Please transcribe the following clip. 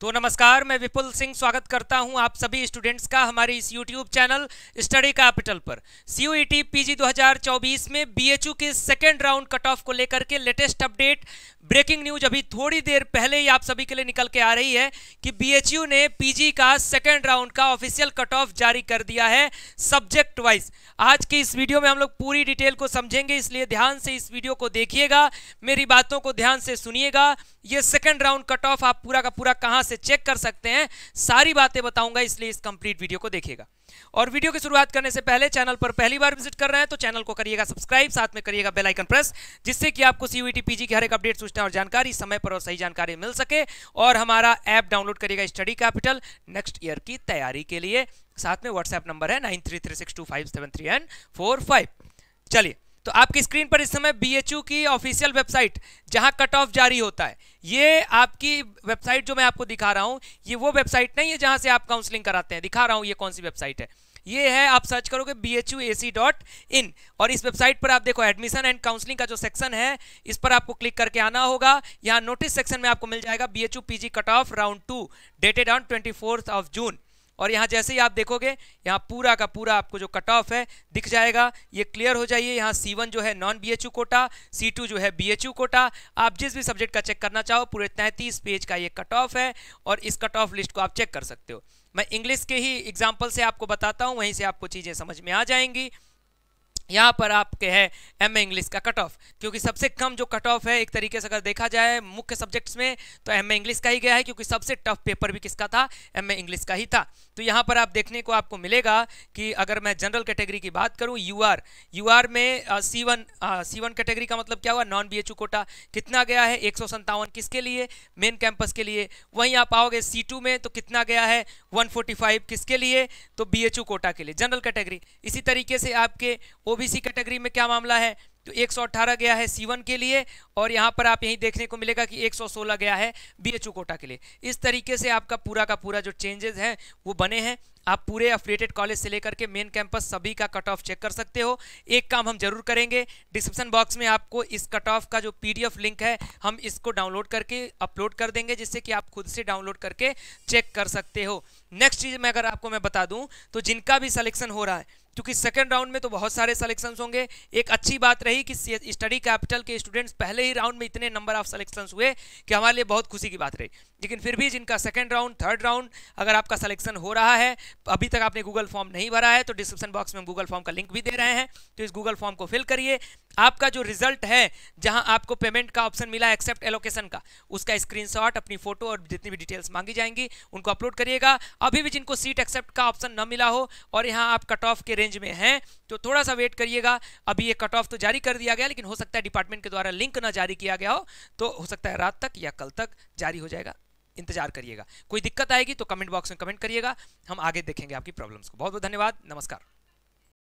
तो नमस्कार मैं विपुल सिंह स्वागत करता हूं आप सभी स्टूडेंट्स का हमारे इस यूट्यूब चैनल स्टडी कैपिटल पर सीयूईटी पीजी 2024 में बीएचयू के सेकेंड राउंड कट ऑफ को लेकर के लेटेस्ट अपडेट ब्रेकिंग न्यूज अभी थोड़ी देर पहले ही आप सभी के लिए निकल के आ रही है कि बीएचयू ने पीजी का सेकेंड राउंड का ऑफिशियल कट ऑफ जारी कर दिया है सब्जेक्ट वाइज आज की इस वीडियो में हम लोग पूरी डिटेल को समझेंगे इसलिए ध्यान से इस वीडियो को देखिएगा मेरी बातों को ध्यान से सुनिएगा ये सेकेंड राउंड कट ऑफ आप पूरा का पूरा कहाँ से चेक कर सकते हैं सारी बातें बताऊंगा इसलिए इस कंप्लीट वीडियो को देखिएगा और वीडियो की शुरुआत करने से पहले चैनल पर पहली बार विजिट कर रहे हैं तो चैनल को करिएगा सब्सक्राइब साथ में करिएगा बेल आइकन प्रेस जिससे कि आपको सीयूटी पीजी e की हर एक अपडेट सूचना और जानकारी समय पर और सही जानकारी मिल सके और हमारा ऐप डाउनलोड करिएगा स्टडी कैपिटल नेक्स्ट ईयर की तैयारी के लिए साथ में व्हाट्सएप नंबर है नाइन चलिए तो आपकी स्क्रीन पर इस समय बी की ऑफिशियल वेबसाइट जहां कट ऑफ जारी होता है ये आपकी वेबसाइट जो मैं आपको दिखा रहा हूँ ये वो वेबसाइट नहीं है जहाँ से आप काउंसलिंग कराते हैं दिखा रहा हूँ ये कौन सी वेबसाइट है ये है आप सर्च करोगे B H U A C dot in और इस वेबसाइट पर आप देखो एडमिशन एंड काउंसलिंग का जो सेक्शन है इस पर आपको क्लिक करके आना होगा यहाँ नोटिस सेक्शन में आपको मिल जाएगा B H U P G cut off round two dated on twenty of June और यहाँ जैसे ही आप देखोगे यहाँ पूरा का पूरा आपको जो कट ऑफ है दिख जाएगा ये क्लियर हो जाइए यहाँ सी वन जो है non B quota C two जो है बी कोटा आप जिस भी सब्जेक्ट का चेक करना चाहो पूरे तैंतीस पेज का ये कट ऑफ है और इस कट ऑफ लिस्ट को आप चेक कर सकते हो मैं इंग्लिश के ही एग्जाम्पल से आपको बताता हूँ वहीं से आपको चीज़ें समझ में आ जाएंगी यहाँ पर आपके है एम ए इंग्लिश का कट ऑफ क्योंकि सबसे कम जो कट ऑफ है एक तरीके से अगर देखा जाए मुख्य सब्जेक्ट्स में तो एम ए इंग्लिश का ही गया है क्योंकि सबसे टफ पेपर भी किसका था एम ए इंग्लिश का ही था तो यहाँ पर आप देखने को आपको मिलेगा कि अगर मैं जनरल कैटेगरी की बात करूँ यू आर यू आर में C one C one category का मतलब क्या हुआ नॉन बी एच कोटा कितना गया है एक सौ किसके लिए मेन कैंपस के लिए वहीं आप आओगे सी टू में तो कितना गया है वन फोर्टी फाइव किसके लिए तो बी एच कोटा के लिए जनरल कैटेगरी इसी तरीके से आपके ओ ओबीसी कैटेगरी में क्या मामला है तो 118 गया है वन के लिए और यहाँ पर आप यही देखने को मिलेगा कि 116 गया है बी कोटा के लिए इस तरीके से आपका पूरा का पूरा जो चेंजेस हैं वो बने हैं आप पूरे अपडेटेड कॉलेज से लेकर के मेन कैंपस सभी का कट ऑफ चेक कर सकते हो एक काम हम जरूर करेंगे डिस्क्रिप्शन बॉक्स में आपको इस कट ऑफ का जो पीडीएफ लिंक है हम इसको डाउनलोड करके अपलोड कर देंगे जिससे कि आप खुद से डाउनलोड करके चेक कर सकते हो नेक्स्ट चीज़ मैं अगर आपको मैं बता दूँ तो जिनका भी सलेक्शन हो रहा है क्योंकि सेकेंड राउंड में तो बहुत सारे सलेक्शन होंगे एक अच्छी बात रही कि स्टडी कैपिटल के स्टूडेंट्स पहले ही राउंड में इतने नंबर ऑफ सेलेक्शन हुए कि हमारे लिए बहुत खुशी की बात रही लेकिन फिर भी जिनका सेकेंड राउंड थर्ड राउंड अगर आपका सलेक्शन हो रहा है अभी तक आपने गूगल फॉर्म नहीं भरा है तो डिस्क्रिप्शन बॉक्स में हम गूगल फॉर्म का लिंक भी दे रहे हैं तो इस गूगल फॉर्म को फिल करिए आपका जो रिजल्ट है जहां आपको पेमेंट का ऑप्शन मिला एक्सेप्ट एलोकेशन का उसका स्क्रीनशॉट अपनी फोटो और जितनी भी डिटेल्स मांगी जाएंगी उनको अपलोड करिएगा अभी भी जिनको सीट एक्सेप्ट का ऑप्शन न मिला हो और यहाँ आप कट ऑफ के रेंज में हैं तो थोड़ा सा वेट करिएगा अभी ये कट ऑफ तो जारी कर दिया गया लेकिन हो सकता है डिपार्टमेंट के द्वारा लिंक ना जारी किया गया हो तो हो सकता है रात तक या कल तक जारी हो जाएगा इंतजार करिएगा कोई दिक्कत आएगी तो कमेंट बॉक्स में कमेंट करिएगा हम आगे देखेंगे आपकी प्रॉब्लम्स को बहुत बहुत धन्यवाद नमस्कार